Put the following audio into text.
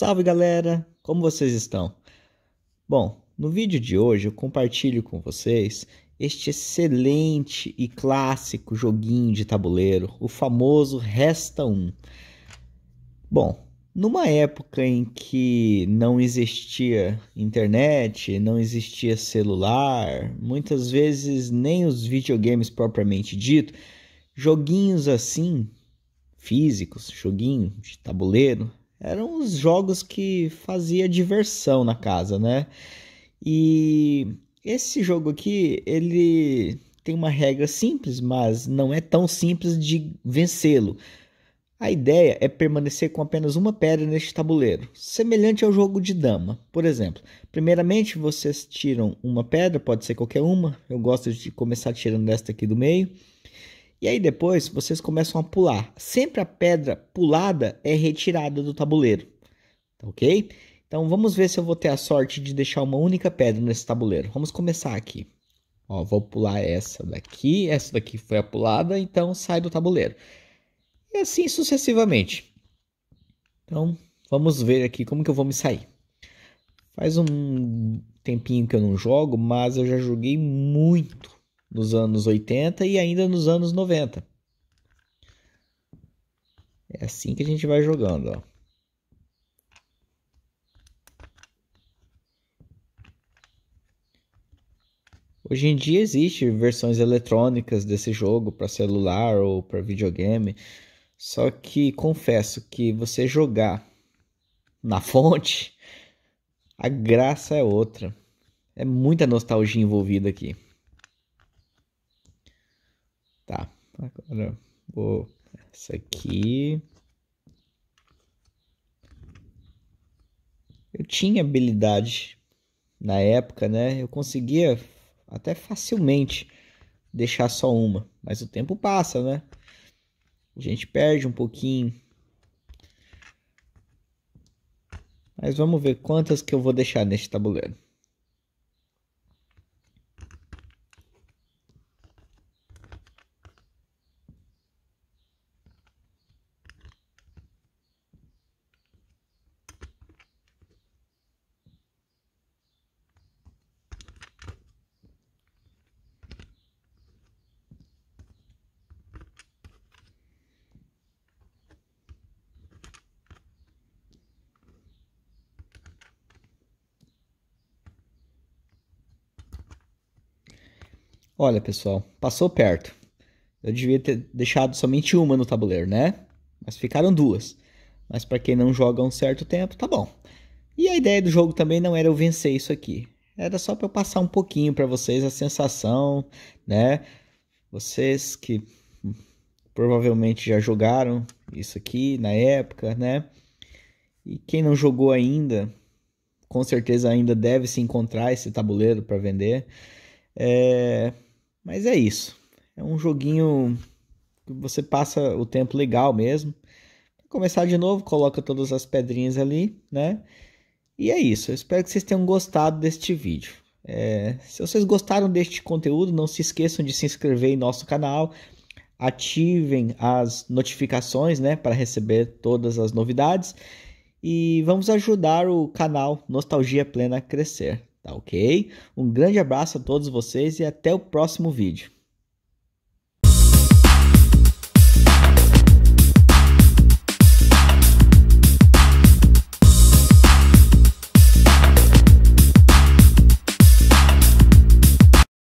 Salve galera, como vocês estão? Bom, no vídeo de hoje eu compartilho com vocês este excelente e clássico joguinho de tabuleiro, o famoso Resta 1. Bom, numa época em que não existia internet, não existia celular, muitas vezes nem os videogames propriamente dito, joguinhos assim, físicos, joguinho de tabuleiro, eram os jogos que fazia diversão na casa, né? E esse jogo aqui, ele tem uma regra simples, mas não é tão simples de vencê-lo. A ideia é permanecer com apenas uma pedra neste tabuleiro, semelhante ao jogo de dama. Por exemplo, primeiramente vocês tiram uma pedra, pode ser qualquer uma. Eu gosto de começar tirando esta aqui do meio. E aí depois vocês começam a pular. Sempre a pedra pulada é retirada do tabuleiro, tá ok? Então vamos ver se eu vou ter a sorte de deixar uma única pedra nesse tabuleiro. Vamos começar aqui. Ó, vou pular essa daqui, essa daqui foi a pulada, então sai do tabuleiro. E assim sucessivamente. Então, vamos ver aqui como que eu vou me sair. Faz um tempinho que eu não jogo, mas eu já joguei muito nos anos 80 e ainda nos anos 90. É assim que a gente vai jogando, ó. Hoje em dia existem versões eletrônicas desse jogo para celular ou para videogame, só que confesso que você jogar na fonte, a graça é outra. É muita nostalgia envolvida aqui. Agora vou essa aqui. Eu tinha habilidade na época, né? Eu conseguia até facilmente deixar só uma, mas o tempo passa, né? A gente perde um pouquinho. Mas vamos ver quantas que eu vou deixar neste tabuleiro. Olha, pessoal, passou perto. Eu devia ter deixado somente uma no tabuleiro, né? Mas ficaram duas. Mas para quem não joga um certo tempo, tá bom. E a ideia do jogo também não era eu vencer isso aqui. Era só para eu passar um pouquinho para vocês a sensação, né? Vocês que provavelmente já jogaram isso aqui na época, né? E quem não jogou ainda, com certeza ainda deve se encontrar esse tabuleiro para vender. É, mas é isso. É um joguinho que você passa o tempo legal mesmo. Pra começar de novo, coloca todas as pedrinhas ali, né? E é isso. Eu espero que vocês tenham gostado deste vídeo. É, se vocês gostaram deste conteúdo, não se esqueçam de se inscrever em nosso canal, ativem as notificações né, para receber todas as novidades e vamos ajudar o canal Nostalgia Plena a crescer. Tá ok? Um grande abraço a todos vocês e até o próximo vídeo.